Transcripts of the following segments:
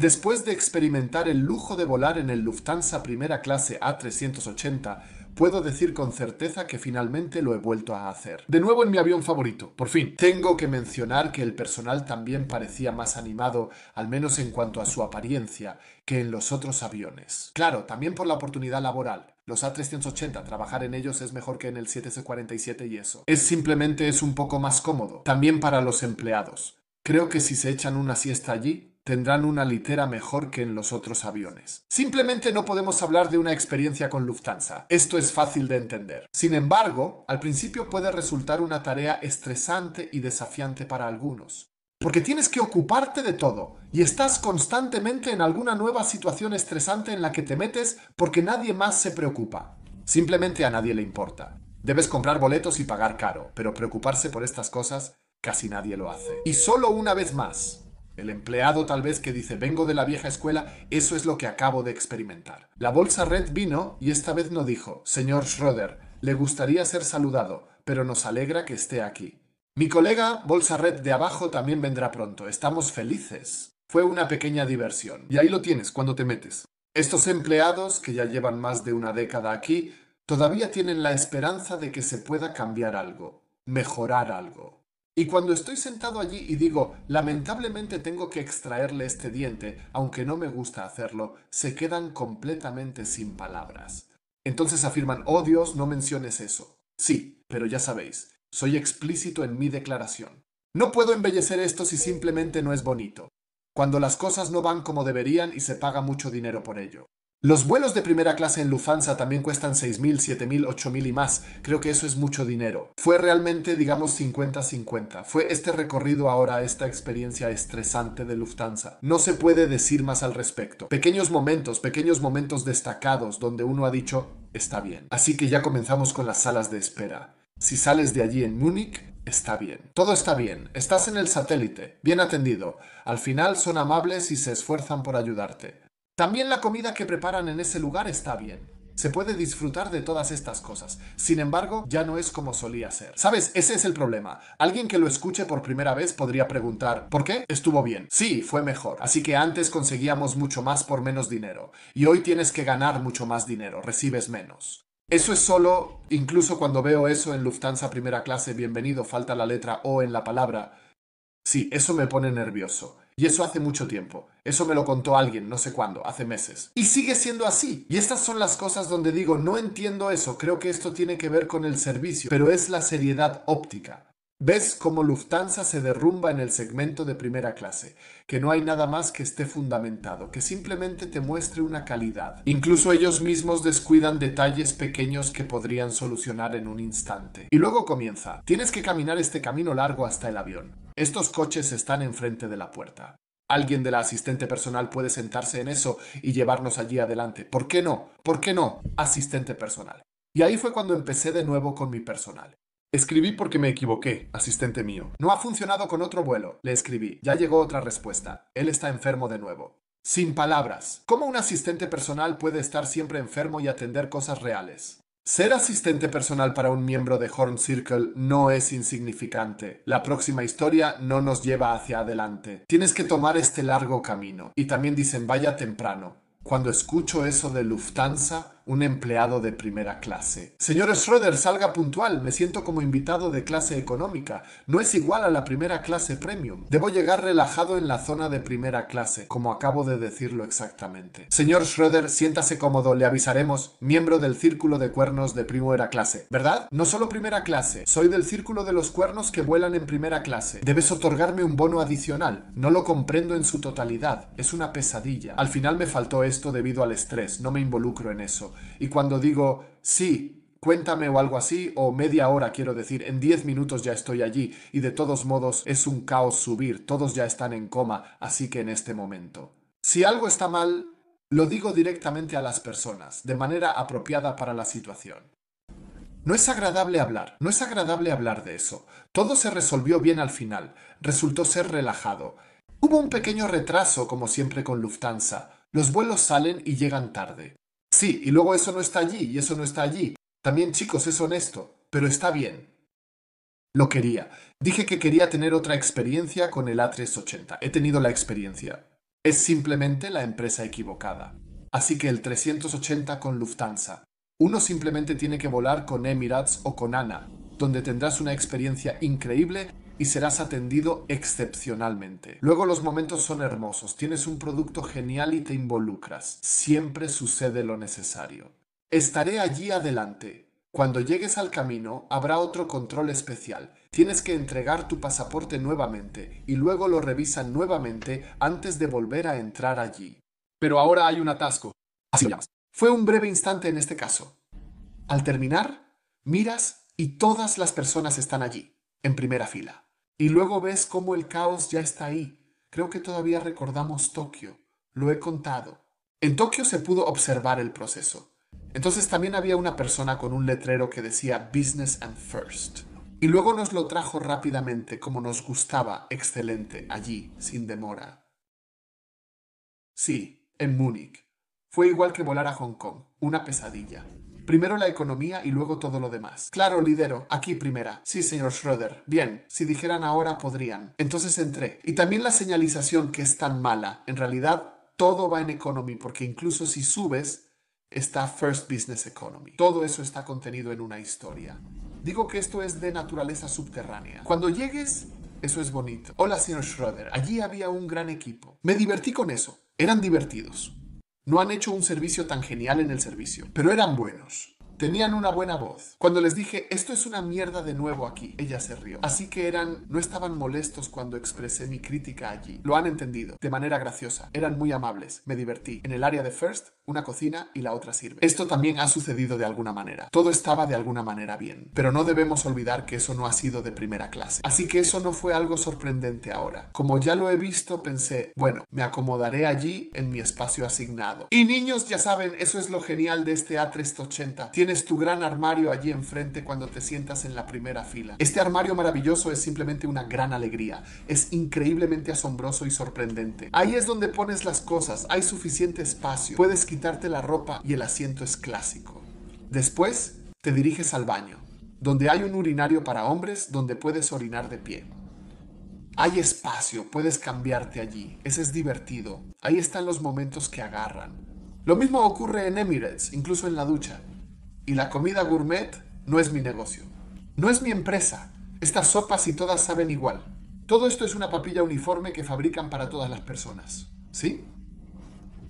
Después de experimentar el lujo de volar en el Lufthansa Primera Clase A380, puedo decir con certeza que finalmente lo he vuelto a hacer. De nuevo en mi avión favorito, por fin. Tengo que mencionar que el personal también parecía más animado, al menos en cuanto a su apariencia, que en los otros aviones. Claro, también por la oportunidad laboral. Los A380, trabajar en ellos es mejor que en el 7C47 y eso. Es simplemente es un poco más cómodo, también para los empleados. Creo que si se echan una siesta allí, tendrán una litera mejor que en los otros aviones. Simplemente no podemos hablar de una experiencia con Lufthansa. Esto es fácil de entender. Sin embargo, al principio puede resultar una tarea estresante y desafiante para algunos. Porque tienes que ocuparte de todo y estás constantemente en alguna nueva situación estresante en la que te metes porque nadie más se preocupa. Simplemente a nadie le importa. Debes comprar boletos y pagar caro, pero preocuparse por estas cosas casi nadie lo hace. Y solo una vez más, el empleado tal vez que dice vengo de la vieja escuela, eso es lo que acabo de experimentar. La bolsa red vino y esta vez no dijo, señor Schroeder, le gustaría ser saludado, pero nos alegra que esté aquí. Mi colega Bolsa Red de abajo también vendrá pronto, estamos felices. Fue una pequeña diversión. Y ahí lo tienes cuando te metes. Estos empleados, que ya llevan más de una década aquí, todavía tienen la esperanza de que se pueda cambiar algo, mejorar algo. Y cuando estoy sentado allí y digo, lamentablemente tengo que extraerle este diente, aunque no me gusta hacerlo, se quedan completamente sin palabras. Entonces afirman, oh Dios, no menciones eso. Sí, pero ya sabéis, soy explícito en mi declaración. No puedo embellecer esto si simplemente no es bonito, cuando las cosas no van como deberían y se paga mucho dinero por ello. Los vuelos de primera clase en Lufthansa también cuestan 6.000, 7.000, 8.000 y más. Creo que eso es mucho dinero. Fue realmente, digamos, 50-50. Fue este recorrido ahora, esta experiencia estresante de Lufthansa. No se puede decir más al respecto. Pequeños momentos, pequeños momentos destacados donde uno ha dicho, está bien. Así que ya comenzamos con las salas de espera. Si sales de allí en Múnich, está bien. Todo está bien. Estás en el satélite, bien atendido. Al final son amables y se esfuerzan por ayudarte. También la comida que preparan en ese lugar está bien. Se puede disfrutar de todas estas cosas. Sin embargo, ya no es como solía ser. ¿Sabes? Ese es el problema. Alguien que lo escuche por primera vez podría preguntar, ¿por qué? Estuvo bien. Sí, fue mejor. Así que antes conseguíamos mucho más por menos dinero. Y hoy tienes que ganar mucho más dinero. Recibes menos. Eso es solo, incluso cuando veo eso en Lufthansa primera clase, bienvenido, falta la letra O en la palabra. Sí, eso me pone nervioso. Y eso hace mucho tiempo. Eso me lo contó alguien, no sé cuándo, hace meses. Y sigue siendo así. Y estas son las cosas donde digo, no entiendo eso, creo que esto tiene que ver con el servicio, pero es la seriedad óptica. Ves cómo Lufthansa se derrumba en el segmento de primera clase, que no hay nada más que esté fundamentado, que simplemente te muestre una calidad. Incluso ellos mismos descuidan detalles pequeños que podrían solucionar en un instante. Y luego comienza. Tienes que caminar este camino largo hasta el avión. Estos coches están enfrente de la puerta. Alguien de la asistente personal puede sentarse en eso y llevarnos allí adelante. ¿Por qué no? ¿Por qué no? Asistente personal. Y ahí fue cuando empecé de nuevo con mi personal. Escribí porque me equivoqué, asistente mío. No ha funcionado con otro vuelo, le escribí. Ya llegó otra respuesta. Él está enfermo de nuevo. Sin palabras. ¿Cómo un asistente personal puede estar siempre enfermo y atender cosas reales? Ser asistente personal para un miembro de Horn Circle no es insignificante. La próxima historia no nos lleva hacia adelante. Tienes que tomar este largo camino. Y también dicen vaya temprano. Cuando escucho eso de Lufthansa, un empleado de primera clase. Señor Schroeder, salga puntual, me siento como invitado de clase económica. No es igual a la primera clase premium. Debo llegar relajado en la zona de primera clase, como acabo de decirlo exactamente. Señor Schroeder, siéntase cómodo, le avisaremos, miembro del círculo de cuernos de primera clase. ¿Verdad? No solo primera clase, soy del círculo de los cuernos que vuelan en primera clase. Debes otorgarme un bono adicional. No lo comprendo en su totalidad. Es una pesadilla. Al final me faltó esto debido al estrés. No me involucro en eso. Y cuando digo, sí, cuéntame o algo así, o media hora quiero decir, en 10 minutos ya estoy allí y de todos modos es un caos subir, todos ya están en coma, así que en este momento. Si algo está mal, lo digo directamente a las personas, de manera apropiada para la situación. No es agradable hablar, no es agradable hablar de eso. Todo se resolvió bien al final, resultó ser relajado. Hubo un pequeño retraso, como siempre con Lufthansa. Los vuelos salen y llegan tarde. Sí, y luego eso no está allí, y eso no está allí. También, chicos, es honesto, pero está bien. Lo quería. Dije que quería tener otra experiencia con el A380. He tenido la experiencia. Es simplemente la empresa equivocada. Así que el 380 con Lufthansa. Uno simplemente tiene que volar con Emirates o con ANA, donde tendrás una experiencia increíble y serás atendido excepcionalmente. Luego los momentos son hermosos, tienes un producto genial y te involucras. Siempre sucede lo necesario. Estaré allí adelante. Cuando llegues al camino, habrá otro control especial. Tienes que entregar tu pasaporte nuevamente y luego lo revisan nuevamente antes de volver a entrar allí. Pero ahora hay un atasco. Así Fue un breve instante en este caso. Al terminar, miras y todas las personas están allí, en primera fila. Y luego ves cómo el caos ya está ahí. Creo que todavía recordamos Tokio. Lo he contado. En Tokio se pudo observar el proceso. Entonces también había una persona con un letrero que decía Business and First. Y luego nos lo trajo rápidamente, como nos gustaba, excelente, allí, sin demora. Sí, en Múnich. Fue igual que volar a Hong Kong, una pesadilla. Primero la economía y luego todo lo demás. Claro, lidero, aquí primera. Sí, señor Schroeder. Bien, si dijeran ahora podrían. Entonces entré. Y también la señalización que es tan mala. En realidad, todo va en economy, porque incluso si subes, está First Business Economy. Todo eso está contenido en una historia. Digo que esto es de naturaleza subterránea. Cuando llegues, eso es bonito. Hola, señor Schroeder. Allí había un gran equipo. Me divertí con eso. Eran divertidos. No han hecho un servicio tan genial en el servicio, pero eran buenos. Tenían una buena voz. Cuando les dije, esto es una mierda de nuevo aquí, ella se rió. Así que eran, no estaban molestos cuando expresé mi crítica allí. Lo han entendido, de manera graciosa. Eran muy amables, me divertí. En el área de First, una cocina y la otra sirve. Esto también ha sucedido de alguna manera. Todo estaba de alguna manera bien. Pero no debemos olvidar que eso no ha sido de primera clase. Así que eso no fue algo sorprendente ahora. Como ya lo he visto, pensé, bueno, me acomodaré allí en mi espacio asignado. Y niños, ya saben, eso es lo genial de este A380. Tiene tienes tu gran armario allí enfrente cuando te sientas en la primera fila. Este armario maravilloso es simplemente una gran alegría. Es increíblemente asombroso y sorprendente. Ahí es donde pones las cosas. Hay suficiente espacio. Puedes quitarte la ropa y el asiento es clásico. Después, te diriges al baño, donde hay un urinario para hombres donde puedes orinar de pie. Hay espacio, puedes cambiarte allí, ese es divertido. Ahí están los momentos que agarran. Lo mismo ocurre en Emirates, incluso en la ducha y la comida gourmet no es mi negocio. No es mi empresa. Estas sopas y todas saben igual. Todo esto es una papilla uniforme que fabrican para todas las personas. ¿Sí?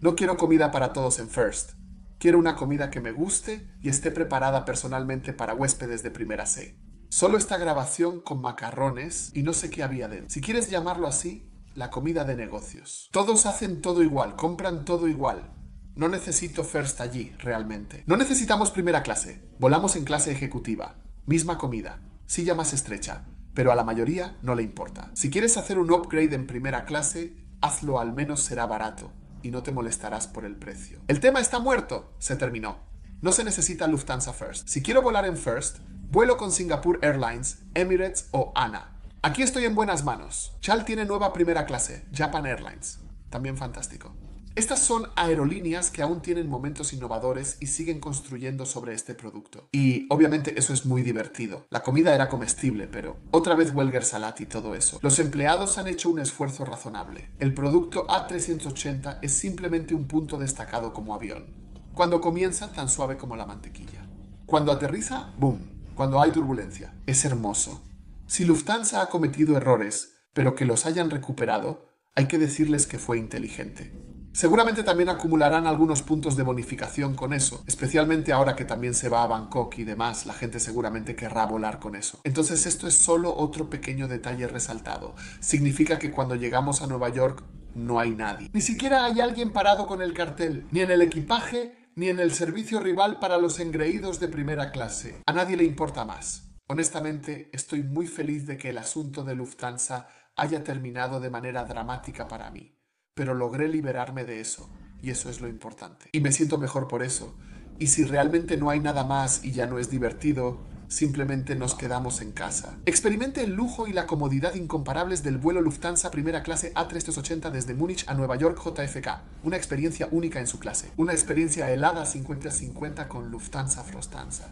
No quiero comida para todos en First. Quiero una comida que me guste y esté preparada personalmente para huéspedes de primera C. Solo esta grabación con macarrones y no sé qué había dentro. Si quieres llamarlo así, la comida de negocios. Todos hacen todo igual, compran todo igual, no necesito first allí, realmente. No necesitamos primera clase. Volamos en clase ejecutiva. Misma comida. Silla más estrecha. Pero a la mayoría no le importa. Si quieres hacer un upgrade en primera clase, hazlo al menos será barato y no te molestarás por el precio. El tema está muerto. Se terminó. No se necesita Lufthansa First. Si quiero volar en First, vuelo con Singapore Airlines, Emirates o ANA. Aquí estoy en buenas manos. Chal tiene nueva primera clase, Japan Airlines. También fantástico. Estas son aerolíneas que aún tienen momentos innovadores y siguen construyendo sobre este producto. Y obviamente eso es muy divertido. La comida era comestible, pero otra vez Welger Salat y todo eso. Los empleados han hecho un esfuerzo razonable. El producto A380 es simplemente un punto destacado como avión. Cuando comienza, tan suave como la mantequilla. Cuando aterriza, boom. Cuando hay turbulencia, es hermoso. Si Lufthansa ha cometido errores, pero que los hayan recuperado, hay que decirles que fue inteligente. Seguramente también acumularán algunos puntos de bonificación con eso, especialmente ahora que también se va a Bangkok y demás, la gente seguramente querrá volar con eso. Entonces esto es solo otro pequeño detalle resaltado. Significa que cuando llegamos a Nueva York no hay nadie. Ni siquiera hay alguien parado con el cartel, ni en el equipaje, ni en el servicio rival para los engreídos de primera clase. A nadie le importa más. Honestamente, estoy muy feliz de que el asunto de Lufthansa haya terminado de manera dramática para mí pero logré liberarme de eso, y eso es lo importante. Y me siento mejor por eso. Y si realmente no hay nada más y ya no es divertido, simplemente nos quedamos en casa. Experimente el lujo y la comodidad incomparables del vuelo Lufthansa primera clase A380 desde Múnich a Nueva York JFK, una experiencia única en su clase, una experiencia helada 50-50 con Lufthansa Frostanza.